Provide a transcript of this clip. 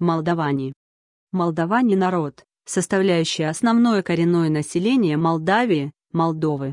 Молдаване. Молдаване – народ, составляющий основное коренное население Молдавии, Молдовы.